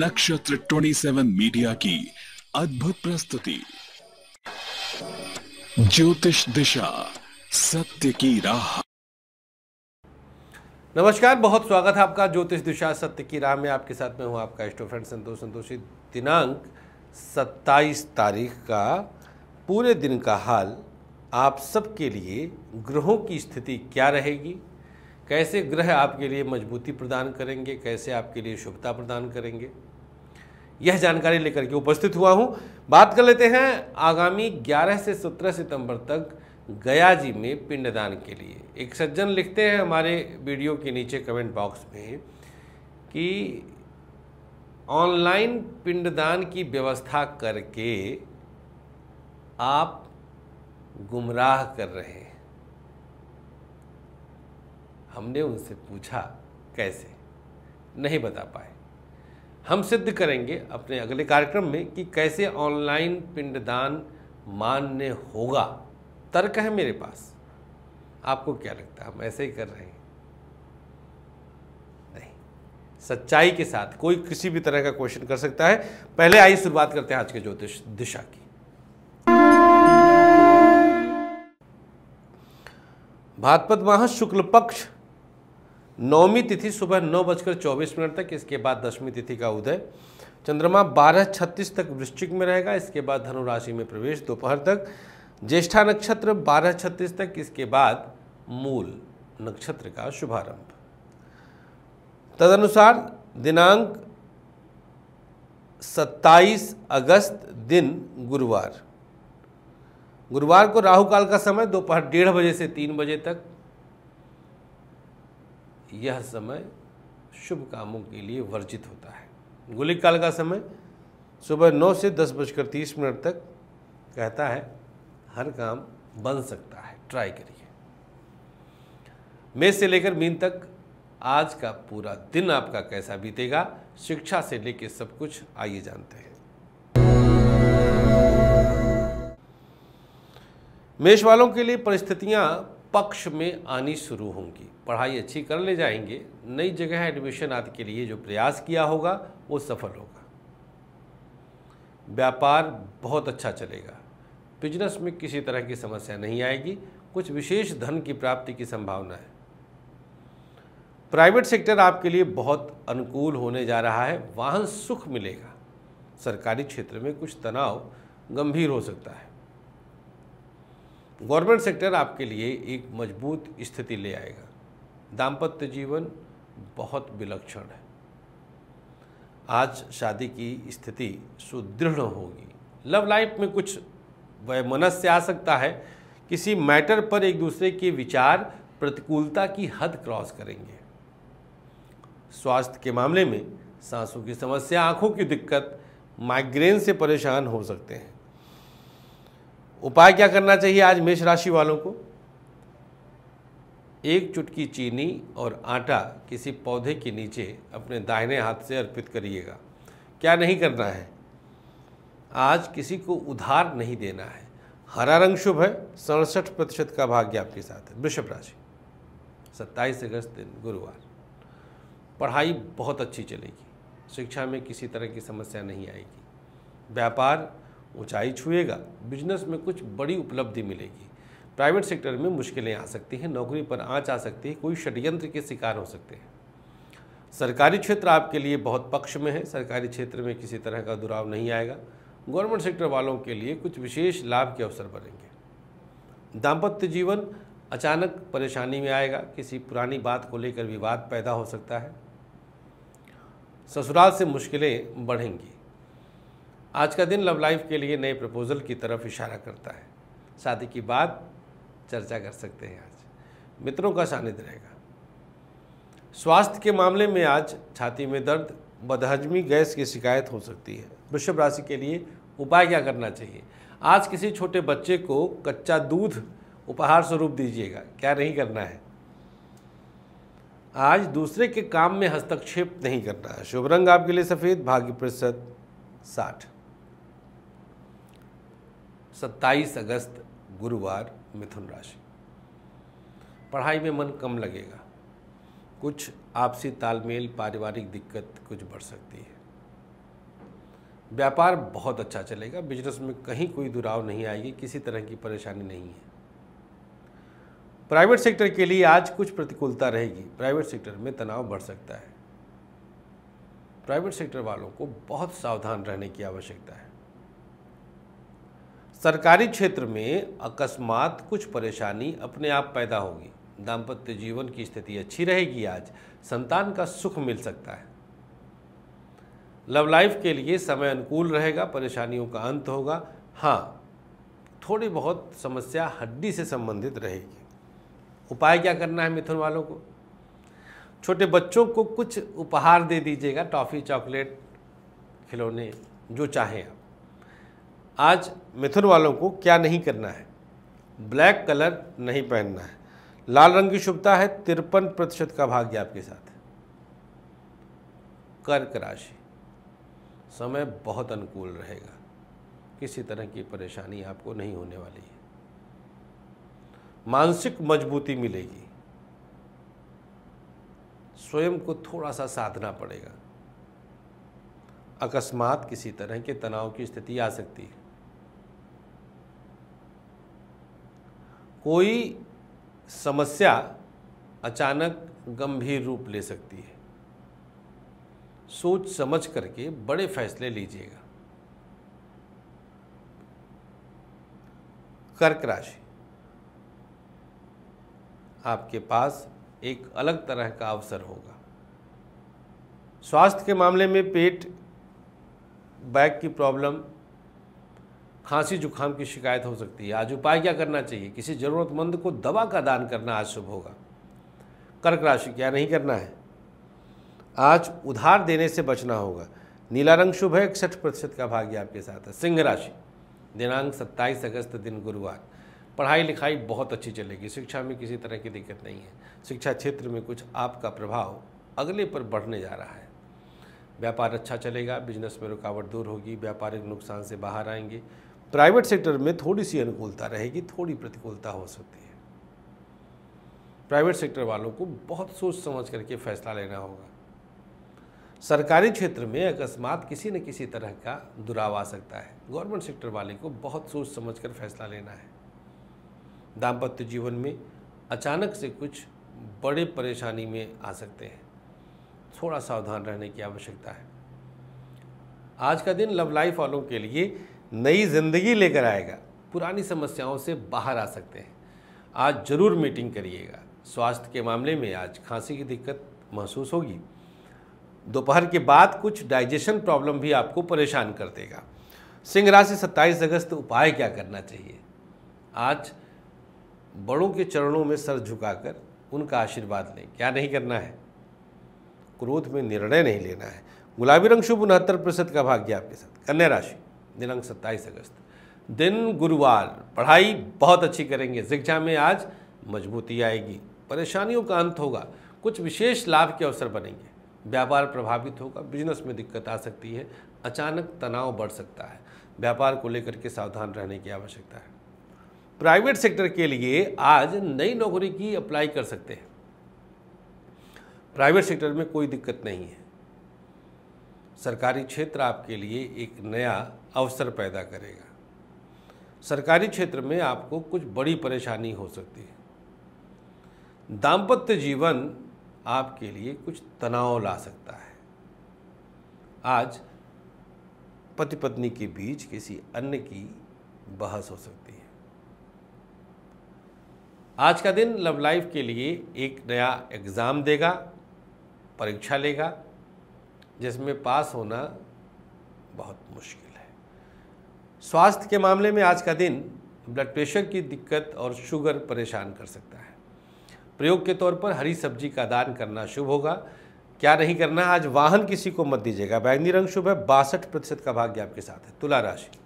नक्षत्र 27 मीडिया की अद्भुत प्रस्तुति ज्योतिष दिशा सत्य की राह नमस्कार बहुत स्वागत है आपका ज्योतिष दिशा सत्य की राह में आपके साथ में हूं आपका एस्ट्रो फ्रेंड संतोष संतोषी दिनांक 27 तारीख का पूरे दिन का हाल आप सबके लिए ग्रहों की स्थिति क्या रहेगी कैसे ग्रह आपके लिए मजबूती प्रदान करेंगे कैसे आपके लिए शुभता प्रदान करेंगे यह जानकारी लेकर के उपस्थित हुआ हूँ बात कर लेते हैं आगामी 11 से 17 सितंबर तक गया जी में पिंडदान के लिए एक सज्जन लिखते हैं हमारे वीडियो के नीचे कमेंट बॉक्स में कि ऑनलाइन पिंडदान की व्यवस्था करके आप गुमराह कर रहे हैं हमने उनसे पूछा कैसे नहीं बता पाए हम सिद्ध करेंगे अपने अगले कार्यक्रम में कि कैसे ऑनलाइन पिंडदान मान्य होगा तर्क है मेरे पास आपको क्या लगता है हम ऐसे ही कर रहे हैं नहीं सच्चाई के साथ कोई किसी भी तरह का क्वेश्चन कर सकता है पहले आइए शुरुआत करते हैं आज के ज्योतिष दिशा की भाद्रपद माह शुक्ल पक्ष नौमी तिथि सुबह नौ बजकर चौबीस मिनट तक इसके बाद दसवीं तिथि का उदय चंद्रमा बारह छत्तीस तक वृश्चिक में रहेगा इसके बाद धनु राशि में प्रवेश दोपहर तक ज्येष्ठा नक्षत्र बारह छत्तीस तक इसके बाद मूल नक्षत्र का शुभारंभ तदनुसार दिनांक 27 अगस्त दिन गुरुवार गुरुवार को राहु काल का समय दोपहर डेढ़ बजे से तीन बजे तक यह समय शुभ कामों के लिए वर्जित होता है गुलिक काल का समय सुबह नौ से दस बजकर तीस मिनट तक कहता है हर काम बन सकता है ट्राई करिए मेष से लेकर मीन तक आज का पूरा दिन आपका कैसा बीतेगा शिक्षा से लेकर सब कुछ आइए जानते हैं मेष वालों के लिए परिस्थितियां पक्ष में आनी शुरू होंगी पढ़ाई अच्छी कर ले जाएंगे नई जगह एडमिशन आदि के लिए जो प्रयास किया होगा वो सफल होगा व्यापार बहुत अच्छा चलेगा बिजनेस में किसी तरह की समस्या नहीं आएगी कुछ विशेष धन की प्राप्ति की संभावना है प्राइवेट सेक्टर आपके लिए बहुत अनुकूल होने जा रहा है वाहन सुख मिलेगा सरकारी क्षेत्र में कुछ तनाव गंभीर हो सकता है गवर्नमेंट सेक्टर आपके लिए एक मजबूत स्थिति ले आएगा दाम्पत्य जीवन बहुत विलक्षण है आज शादी की स्थिति सुदृढ़ होगी लव लाइफ में कुछ मनस्य आ सकता है किसी मैटर पर एक दूसरे के विचार प्रतिकूलता की हद क्रॉस करेंगे स्वास्थ्य के मामले में सांसों की समस्या आंखों की दिक्कत माइग्रेन से परेशान हो सकते हैं उपाय क्या करना चाहिए आज मेष राशि वालों को एक चुटकी चीनी और आटा किसी पौधे के नीचे अपने दाहिने हाथ से अर्पित करिएगा क्या नहीं करना है आज किसी को उधार नहीं देना है हरा रंग शुभ है सड़सठ प्रतिशत का भाग्य आपके साथ है वृषभ राशि सत्ताईस अगस्त दिन गुरुवार पढ़ाई बहुत अच्छी चलेगी शिक्षा में किसी तरह की समस्या नहीं आएगी व्यापार ऊंचाई छुएगा बिजनेस में कुछ बड़ी उपलब्धि मिलेगी प्राइवेट सेक्टर में मुश्किलें आ सकती हैं नौकरी पर आँच आ सकती है कोई षडयंत्र के शिकार हो सकते हैं सरकारी क्षेत्र आपके लिए बहुत पक्ष में है सरकारी क्षेत्र में किसी तरह का दुराव नहीं आएगा गवर्नमेंट सेक्टर वालों के लिए कुछ विशेष लाभ के अवसर बनेंगे दाम्पत्य जीवन अचानक परेशानी में आएगा किसी पुरानी बात को लेकर विवाद पैदा हो सकता है ससुराल से मुश्किलें बढ़ेंगी आज का दिन लव लाइफ के लिए नए प्रपोजल की तरफ इशारा करता है शादी की बात चर्चा कर सकते हैं आज मित्रों का सानिध्य रहेगा स्वास्थ्य के मामले में आज छाती में दर्द बदहजमी गैस की शिकायत हो सकती है वृषभ राशि के लिए उपाय क्या करना चाहिए आज किसी छोटे बच्चे को कच्चा दूध उपहार स्वरूप दीजिएगा क्या नहीं करना है आज दूसरे के काम में हस्तक्षेप नहीं करना है शुभ रंग आपके लिए सफ़ेद भाग्य प्रतिशत साठ 27 अगस्त गुरुवार मिथुन राशि पढ़ाई में मन कम लगेगा कुछ आपसी तालमेल पारिवारिक दिक्कत कुछ बढ़ सकती है व्यापार बहुत अच्छा चलेगा बिजनेस में कहीं कोई दुराव नहीं आएगी किसी तरह की परेशानी नहीं है प्राइवेट सेक्टर के लिए आज कुछ प्रतिकूलता रहेगी प्राइवेट सेक्टर में तनाव बढ़ सकता है प्राइवेट सेक्टर वालों को बहुत सावधान रहने की आवश्यकता है सरकारी क्षेत्र में अकस्मात कुछ परेशानी अपने आप पैदा होगी दाम्पत्य जीवन की स्थिति अच्छी रहेगी आज संतान का सुख मिल सकता है लव लाइफ के लिए समय अनुकूल रहेगा परेशानियों का अंत होगा हाँ थोड़ी बहुत समस्या हड्डी से संबंधित रहेगी उपाय क्या करना है मिथुन वालों को छोटे बच्चों को कुछ उपहार दे दीजिएगा टॉफ़ी चॉकलेट खिलौने जो चाहें आप आज मिथुन वालों को क्या नहीं करना है ब्लैक कलर नहीं पहनना है लाल रंग की शुभता है तिरपन प्रतिशत का भाग्य आपके साथ है कर्क राशि समय बहुत अनुकूल रहेगा किसी तरह की परेशानी आपको नहीं होने वाली है मानसिक मजबूती मिलेगी स्वयं को थोड़ा सा साधना पड़ेगा अकस्मात किसी तरह के तनाव की स्थिति आ सकती है कोई समस्या अचानक गंभीर रूप ले सकती है सोच समझ करके बड़े फैसले लीजिएगा कर्क राशि आपके पास एक अलग तरह का अवसर होगा स्वास्थ्य के मामले में पेट बैक की प्रॉब्लम खांसी जुकाम की शिकायत हो सकती है आज उपाय क्या करना चाहिए किसी ज़रूरतमंद को दवा का दान करना आज शुभ होगा कर्क राशि क्या नहीं करना है आज उधार देने से बचना होगा नीला रंग शुभ है इकसठ प्रतिशत का भाग्य आपके साथ है सिंह राशि दिनांक 27 अगस्त दिन गुरुवार पढ़ाई लिखाई बहुत अच्छी चलेगी शिक्षा में किसी तरह की दिक्कत नहीं है शिक्षा क्षेत्र में कुछ आपका प्रभाव अगले पर बढ़ने जा रहा है व्यापार अच्छा चलेगा बिजनेस में रुकावट दूर होगी व्यापारिक नुकसान से बाहर आएंगे प्राइवेट सेक्टर में थोड़ी सी अनुकूलता रहेगी थोड़ी प्रतिकूलता हो सकती है प्राइवेट सेक्टर वालों को बहुत सोच समझ करके फैसला लेना होगा सरकारी क्षेत्र में अकस्मात किसी न किसी तरह का दुराव आ सकता है गवर्नमेंट सेक्टर वाले को बहुत सोच समझ कर फैसला लेना है दाम्पत्य जीवन में अचानक से कुछ बड़े परेशानी में आ सकते हैं थोड़ा सावधान रहने की आवश्यकता है आज का दिन लव लाइफ वालों के लिए नई ज़िंदगी लेकर आएगा पुरानी समस्याओं से बाहर आ सकते हैं आज ज़रूर मीटिंग करिएगा स्वास्थ्य के मामले में आज खांसी की दिक्कत महसूस होगी दोपहर के बाद कुछ डाइजेशन प्रॉब्लम भी आपको परेशान कर देगा सिंह राशि सत्ताईस अगस्त उपाय क्या करना चाहिए आज बड़ों के चरणों में सर झुकाकर उनका आशीर्वाद लें क्या नहीं करना है क्रोध में निर्णय नहीं लेना है गुलाबी रंग शुभ उनहत्तर प्रतिशत का भाग्य आपके साथ कन्या राशि दिनांक 27 अगस्त दिन गुरुवार पढ़ाई बहुत अच्छी करेंगे शिक्षा में आज मजबूती आएगी परेशानियों का अंत होगा कुछ विशेष लाभ के अवसर बनेंगे व्यापार प्रभावित होगा बिजनेस में दिक्कत आ सकती है अचानक तनाव बढ़ सकता है व्यापार को लेकर के सावधान रहने की आवश्यकता है प्राइवेट सेक्टर के लिए आज नई नौकरी की अप्लाई कर सकते हैं प्राइवेट सेक्टर में कोई दिक्कत नहीं है सरकारी क्षेत्र आपके लिए एक नया अवसर पैदा करेगा सरकारी क्षेत्र में आपको कुछ बड़ी परेशानी हो सकती है दाम्पत्य जीवन आपके लिए कुछ तनाव ला सकता है आज पति पत्नी के बीच किसी अन्य की बहस हो सकती है आज का दिन लव लाइफ के लिए एक नया एग्ज़ाम देगा परीक्षा लेगा जिसमें पास होना बहुत मुश्किल है स्वास्थ्य के मामले में आज का दिन ब्लड प्रेशर की दिक्कत और शुगर परेशान कर सकता है प्रयोग के तौर पर हरी सब्जी का दान करना शुभ होगा क्या नहीं करना आज वाहन किसी को मत दीजिएगा बैंगनी रंग शुभ है बासठ प्रतिशत का भाग्य आपके साथ है तुला राशि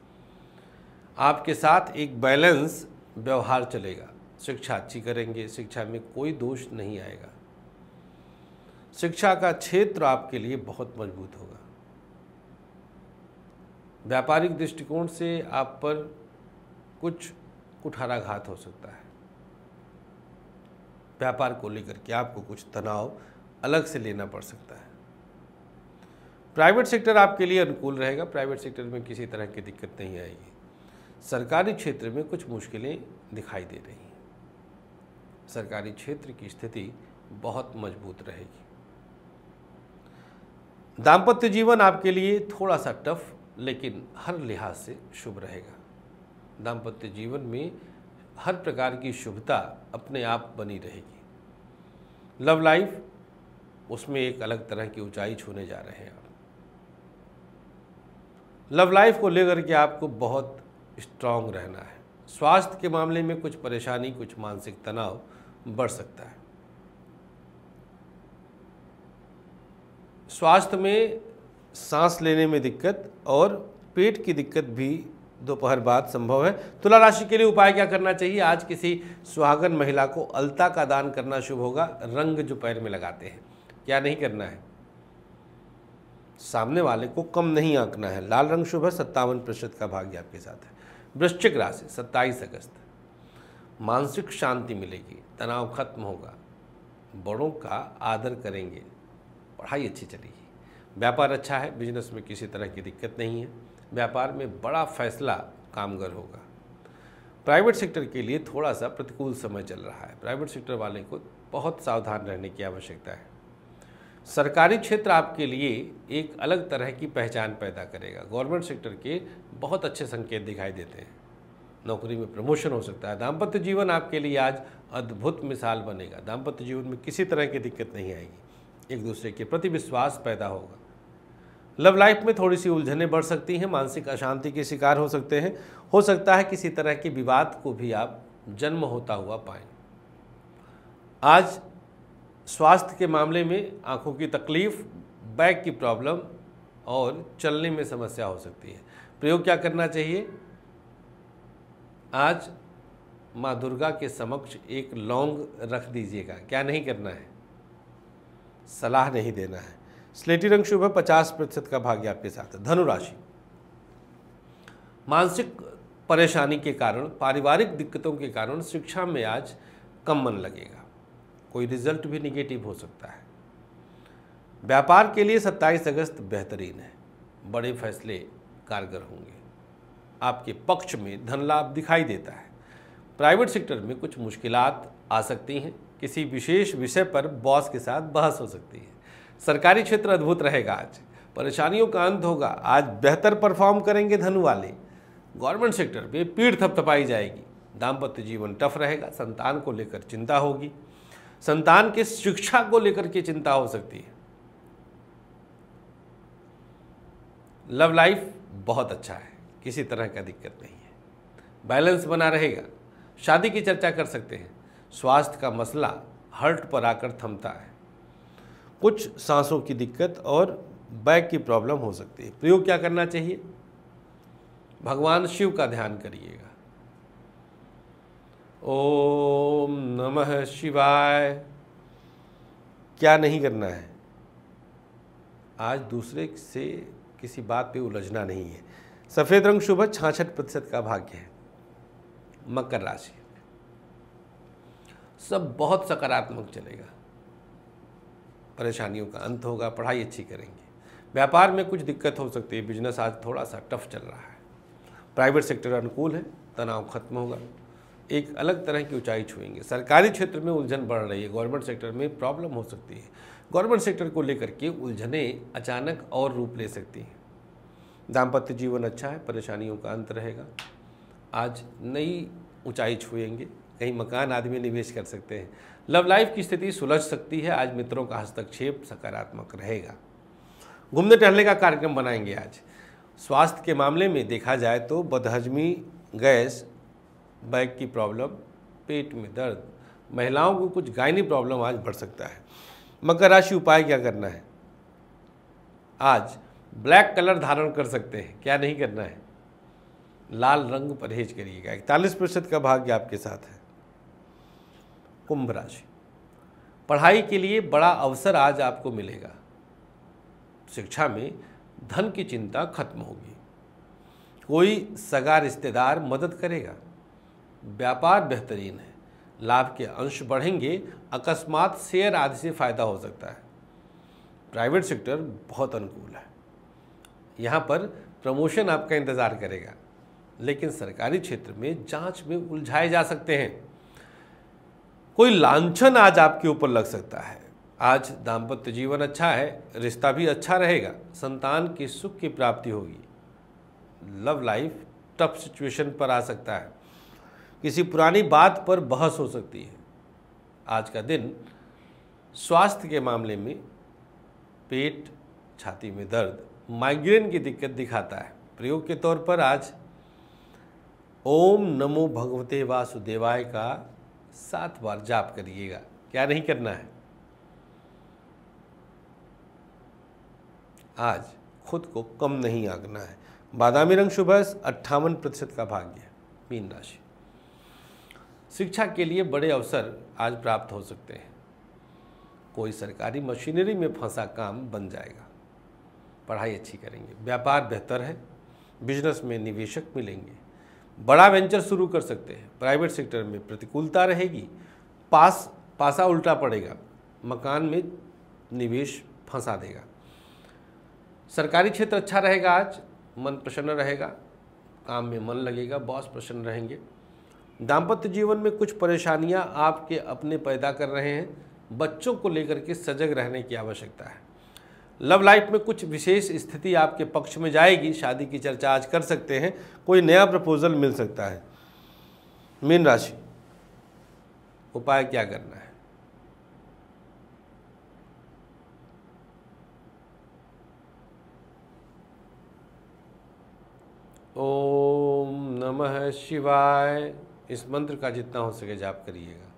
आपके साथ एक बैलेंस व्यवहार चलेगा शिक्षा अच्छी करेंगे शिक्षा में कोई दोष नहीं आएगा शिक्षा का क्षेत्र आपके लिए बहुत मजबूत होगा व्यापारिक दृष्टिकोण से आप पर कुछ कुठाराघात हो सकता है व्यापार को लेकर के आपको कुछ तनाव अलग से लेना पड़ सकता है प्राइवेट सेक्टर आपके लिए अनुकूल रहेगा प्राइवेट सेक्टर में किसी तरह की दिक्कत नहीं आएगी सरकारी क्षेत्र में कुछ मुश्किलें दिखाई दे रही हैं सरकारी क्षेत्र की स्थिति बहुत मजबूत रहेगी दाम्पत्य जीवन आपके लिए थोड़ा सा टफ लेकिन हर लिहाज से शुभ रहेगा दाम्पत्य जीवन में हर प्रकार की शुभता अपने आप बनी रहेगी लव लाइफ उसमें एक अलग तरह की ऊंचाई छूने जा रहे हैं आप लव लाइफ को लेकर के आपको बहुत स्ट्रांग रहना है स्वास्थ्य के मामले में कुछ परेशानी कुछ मानसिक तनाव बढ़ सकता है स्वास्थ्य में सांस लेने में दिक्कत और पेट की दिक्कत भी दोपहर बाद संभव है तुला राशि के लिए उपाय क्या करना चाहिए आज किसी सुहागन महिला को अलता का दान करना शुभ होगा रंग जो पैर में लगाते हैं क्या नहीं करना है सामने वाले को कम नहीं आंकना है लाल रंग शुभ है सत्तावन प्रतिशत का भाग्य आपके साथ है वृश्चिक राशि सत्ताईस अगस्त मानसिक शांति मिलेगी तनाव खत्म होगा बड़ों का आदर करेंगे पढ़ाई अच्छी चलेगी व्यापार अच्छा है बिजनेस में किसी तरह की दिक्कत नहीं है व्यापार में बड़ा फैसला कामगर होगा प्राइवेट सेक्टर के लिए थोड़ा सा प्रतिकूल समय चल रहा है प्राइवेट सेक्टर वाले को बहुत सावधान रहने की आवश्यकता है सरकारी क्षेत्र आपके लिए एक अलग तरह की पहचान पैदा करेगा गवर्नमेंट सेक्टर के बहुत अच्छे संकेत दिखाई देते हैं नौकरी में प्रमोशन हो सकता है दाम्पत्य जीवन आपके लिए आज अद्भुत मिसाल बनेगा दाम्पत्य जीवन में किसी तरह की दिक्कत नहीं आएगी एक दूसरे के प्रति विश्वास पैदा होगा लव लाइफ में थोड़ी सी उलझनें बढ़ सकती हैं मानसिक अशांति के शिकार हो सकते हैं हो सकता है किसी तरह के विवाद को भी आप जन्म होता हुआ पाएं आज स्वास्थ्य के मामले में आंखों की तकलीफ बैक की प्रॉब्लम और चलने में समस्या हो सकती है प्रयोग क्या करना चाहिए आज माँ दुर्गा के समक्ष एक लौंग रख दीजिएगा क्या नहीं करना है सलाह नहीं देना है स्लेटी रंग शुभ है पचास प्रतिशत का भाग्य आपके साथ है धनुराशि मानसिक परेशानी के कारण पारिवारिक दिक्कतों के कारण शिक्षा में आज कम मन लगेगा कोई रिजल्ट भी निगेटिव हो सकता है व्यापार के लिए 27 अगस्त बेहतरीन है बड़े फैसले कारगर होंगे आपके पक्ष में धन लाभ दिखाई देता है प्राइवेट सेक्टर में कुछ मुश्किलात आ सकती हैं किसी विशेष विषय पर बॉस के साथ बहस हो सकती है सरकारी क्षेत्र अद्भुत रहेगा आज परेशानियों का अंत होगा आज बेहतर परफॉर्म करेंगे धनु वाले गवर्नमेंट सेक्टर पे पीड़ थपथपाई जाएगी दाम्पत्य जीवन टफ रहेगा संतान को लेकर चिंता होगी संतान के शिक्षा को लेकर के चिंता हो सकती है लव लाइफ बहुत अच्छा है किसी तरह का दिक्कत नहीं है बैलेंस बना रहेगा शादी की चर्चा कर सकते हैं स्वास्थ्य का मसला हर्ट पर आकर थमता है कुछ सांसों की दिक्कत और बैक की प्रॉब्लम हो सकती है प्रयोग क्या करना चाहिए भगवान शिव का ध्यान करिएगा ओम नमः शिवाय क्या नहीं करना है आज दूसरे से किसी बात पे उलझना नहीं है सफ़ेद रंग शुभ छाछठ प्रतिशत का भाग्य है मकर राशि सब बहुत सकारात्मक चलेगा परेशानियों का अंत होगा पढ़ाई अच्छी करेंगे व्यापार में कुछ दिक्कत हो सकती है बिजनेस आज थोड़ा सा टफ चल रहा है प्राइवेट सेक्टर अनुकूल है तनाव खत्म होगा एक अलग तरह की ऊंचाई छुएंगे सरकारी क्षेत्र में उलझन बढ़ रही है गवर्नमेंट सेक्टर में प्रॉब्लम हो सकती है गवर्नमेंट सेक्टर को लेकर के उलझनें अचानक और रूप ले सकती हैं दाम्पत्य जीवन अच्छा है परेशानियों का अंत रहेगा आज नई ऊंचाई छुएंगे कहीं मकान आदमी निवेश कर सकते हैं लव लाइफ की स्थिति सुलझ सकती है आज मित्रों का हस्तक्षेप सकारात्मक रहेगा घूमने टहलने का कार्यक्रम बनाएंगे आज स्वास्थ्य के मामले में देखा जाए तो बदहजमी गैस बैक की प्रॉब्लम पेट में दर्द महिलाओं को कुछ गायनी प्रॉब्लम आज बढ़ सकता है मकर राशि उपाय क्या करना है आज ब्लैक कलर धारण कर सकते हैं क्या नहीं करना है लाल रंग परहेज करिएगा इकतालीस प्रतिशत का भाग्य आपके साथ है कुंभ राशि पढ़ाई के लिए बड़ा अवसर आज आपको मिलेगा शिक्षा में धन की चिंता खत्म होगी कोई सगा रिश्तेदार मदद करेगा व्यापार बेहतरीन है लाभ के अंश बढ़ेंगे अकस्मात शेयर आदि से फायदा हो सकता है प्राइवेट सेक्टर बहुत अनुकूल है यहाँ पर प्रमोशन आपका इंतज़ार करेगा लेकिन सरकारी क्षेत्र में जांच में उलझाए जा सकते हैं कोई लांछन आज आपके ऊपर लग सकता है आज दाम्पत्य जीवन अच्छा है रिश्ता भी अच्छा रहेगा संतान के सुख की प्राप्ति होगी लव लाइफ टफ सिचुएशन पर आ सकता है किसी पुरानी बात पर बहस हो सकती है आज का दिन स्वास्थ्य के मामले में पेट छाती में दर्द माइग्रेन की दिक्कत दिखाता है प्रयोग के तौर पर आज ओम नमो भगवते वासुदेवाय का सात बार जाप करिएगा क्या नहीं करना है आज खुद को कम नहीं आंकना है बादामी रंग शुभ अट्ठावन प्रतिशत का भाग्य मीन राशि शिक्षा के लिए बड़े अवसर आज प्राप्त हो सकते हैं कोई सरकारी मशीनरी में फंसा काम बन जाएगा पढ़ाई अच्छी करेंगे व्यापार बेहतर है बिजनेस में निवेशक मिलेंगे बड़ा वेंचर शुरू कर सकते हैं प्राइवेट सेक्टर में प्रतिकूलता रहेगी पास पासा उल्टा पड़ेगा मकान में निवेश फंसा देगा सरकारी क्षेत्र अच्छा रहेगा आज मन प्रसन्न रहेगा काम में मन लगेगा बॉस प्रसन्न रहेंगे दाम्पत्य जीवन में कुछ परेशानियां आपके अपने पैदा कर रहे हैं बच्चों को लेकर के सजग रहने की आवश्यकता है लव लाइफ में कुछ विशेष स्थिति आपके पक्ष में जाएगी शादी की चर्चा आज कर सकते हैं कोई नया प्रपोजल मिल सकता है मीन राशि उपाय क्या करना है ओम नमः शिवाय इस मंत्र का जितना हो सके जाप करिएगा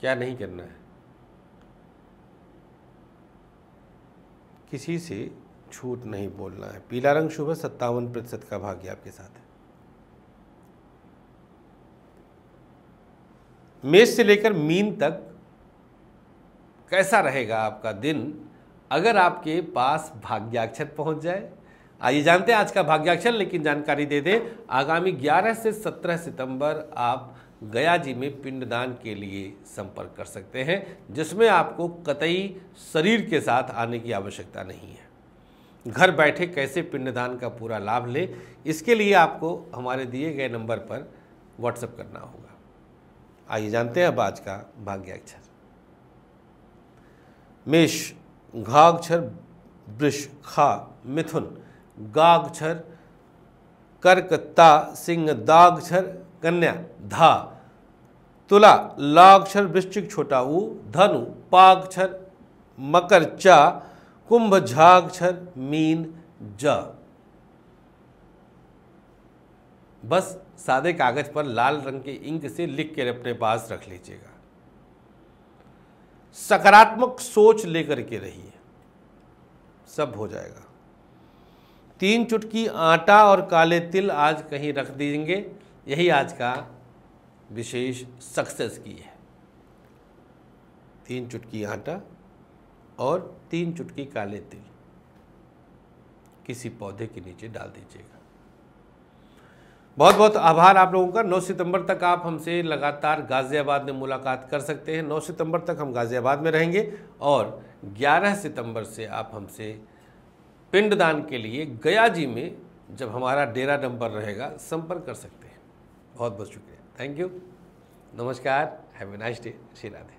क्या नहीं करना है किसी से झूठ नहीं बोलना है पीला रंग शुभ है सत्तावन प्रतिशत का भाग्य आपके साथ है मेष से लेकर मीन तक कैसा रहेगा आपका दिन अगर आपके पास भाग्याक्षर पहुंच जाए आइए जानते हैं आज का भाग्याक्षर लेकिन जानकारी दे दें आगामी 11 से 17 सितंबर आप गया जी में पिंडदान के लिए संपर्क कर सकते हैं जिसमें आपको कतई शरीर के साथ आने की आवश्यकता नहीं है घर बैठे कैसे पिंडदान का पूरा लाभ ले इसके लिए आपको हमारे दिए गए नंबर पर व्हाट्सएप करना होगा आइए जानते हैं अब आज का भाग्याक्षर मेष घाक्षर वृष खा मिथुन गाक्षर कर्कता ता सिंह दाक्षर कन्या धा तुला लाक्षर वृश्चिक छोटा ऊ धनु पाक्षर मकर चा कुंभ झाक्षर मीन ज बस सादे कागज पर लाल रंग के इंक से लिख कर अपने पास रख लीजिएगा सकारात्मक सोच लेकर के रहिए सब हो जाएगा तीन चुटकी आटा और काले तिल आज कहीं रख देंगे यही आज का विशेष सक्सेस की है तीन चुटकी आटा और तीन चुटकी काले तिल किसी पौधे के नीचे डाल दीजिएगा बहुत बहुत आभार आप लोगों का 9 सितंबर तक आप हमसे लगातार गाज़ियाबाद में मुलाकात कर सकते हैं 9 सितंबर तक हम गाज़ियाबाद में रहेंगे और 11 सितंबर से आप हमसे पिंडदान के लिए गया जी में जब हमारा डेरा नंबर रहेगा संपर्क कर सकते हैं बहुत बहुत शुक्रिया थैंक यू नमस्कार have a nice day Shri Radhe